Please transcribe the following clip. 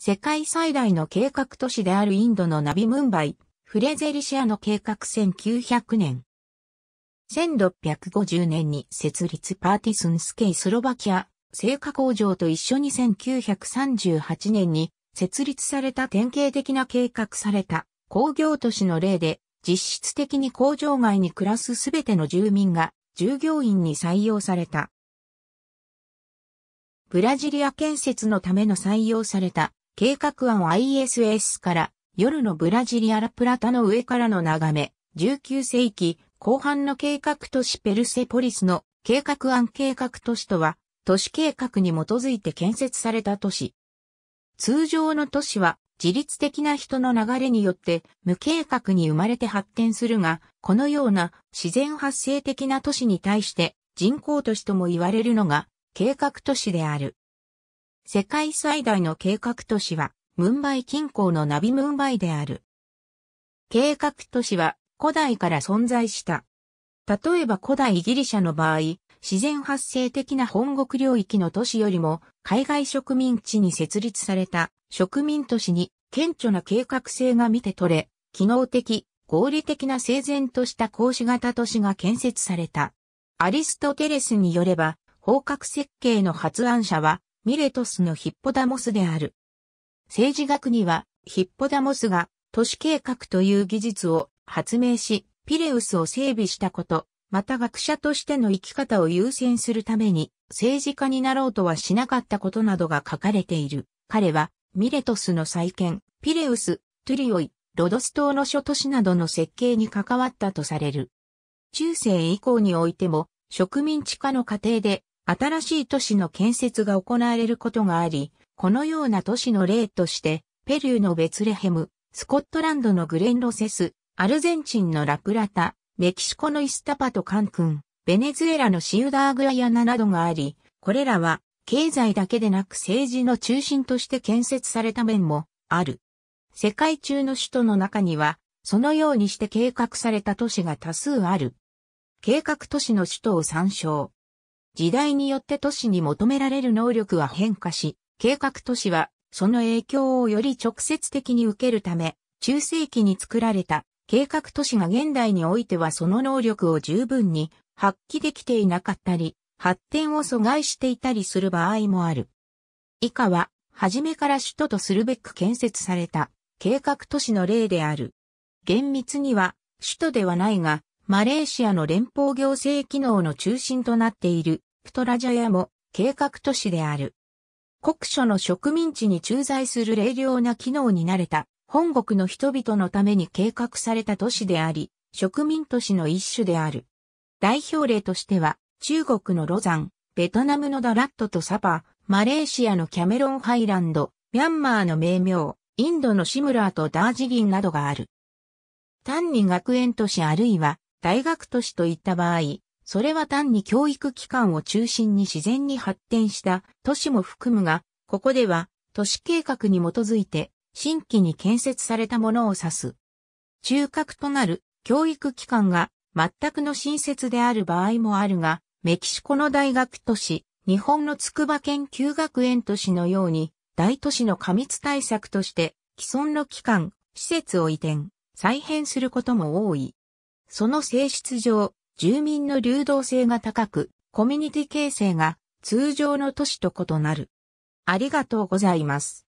世界最大の計画都市であるインドのナビムンバイ、フレゼリシアの計画1900年。1650年に設立パーティスンスケイスロバキア、製菓工場と一緒に1938年に設立された典型的な計画された工業都市の例で、実質的に工場外に暮らすすべての住民が従業員に採用された。ブラジリア建設のための採用された計画案 ISS から夜のブラジリアラプラタの上からの眺め、19世紀後半の計画都市ペルセポリスの計画案計画都市とは、都市計画に基づいて建設された都市。通常の都市は自律的な人の流れによって無計画に生まれて発展するが、このような自然発生的な都市に対して人工都市とも言われるのが計画都市である。世界最大の計画都市は、ムンバイ近郊のナビムンバイである。計画都市は古代から存在した。例えば古代ギリシャの場合、自然発生的な本国領域の都市よりも海外植民地に設立された植民都市に顕著な計画性が見て取れ、機能的、合理的な整然とした格子型都市が建設された。アリストテレスによれば、方角設計の発案者はミレトスのヒッポダモスである。政治学には、ヒッポダモスが都市計画という技術を発明し、ピレウスを整備したこと、また学者としての生き方を優先するために政治家になろうとはしなかったことなどが書かれている。彼はミレトスの再建、ピレウス、トゥリオイ、ロドス島の諸都市などの設計に関わったとされる。中世以降においても植民地化の過程で新しい都市の建設が行われることがあり、このような都市の例として、ペルーのベツレヘム、スコットランドのグレンロセス、アルゼンチンのラプラタ、メキシコのイスタパトカンクン、ベネズエラのシウダーグアヤナなどがあり、これらは経済だけでなく政治の中心として建設された面もある。世界中の首都の中には、そのようにして計画された都市が多数ある。計画都市の首都を参照。時代によって都市に求められる能力は変化し、計画都市はその影響をより直接的に受けるため、中世紀に作られた計画都市が現代においてはその能力を十分に発揮できていなかったり、発展を阻害していたりする場合もある。以下は、初めから首都とするべく建設された計画都市の例である。厳密には首都ではないが、マレーシアの連邦行政機能の中心となっているプトラジャヤも計画都市である。国書の植民地に駐在する霊量な機能に慣れた本国の人々のために計画された都市であり、植民都市の一種である。代表例としては、中国のロザン、ベトナムのダラットとサパ、マレーシアのキャメロンハイランド、ミャンマーの名名、インドのシムラーとダージリンなどがある。単に学園都市あるいは大学都市といった場合、それは単に教育機関を中心に自然に発展した都市も含むが、ここでは都市計画に基づいて新規に建設されたものを指す。中核となる教育機関が全くの新設である場合もあるが、メキシコの大学都市、日本の筑波研究学園都市のように、大都市の過密対策として既存の機関、施設を移転、再編することも多い。その性質上、住民の流動性が高く、コミュニティ形成が通常の都市と異なる。ありがとうございます。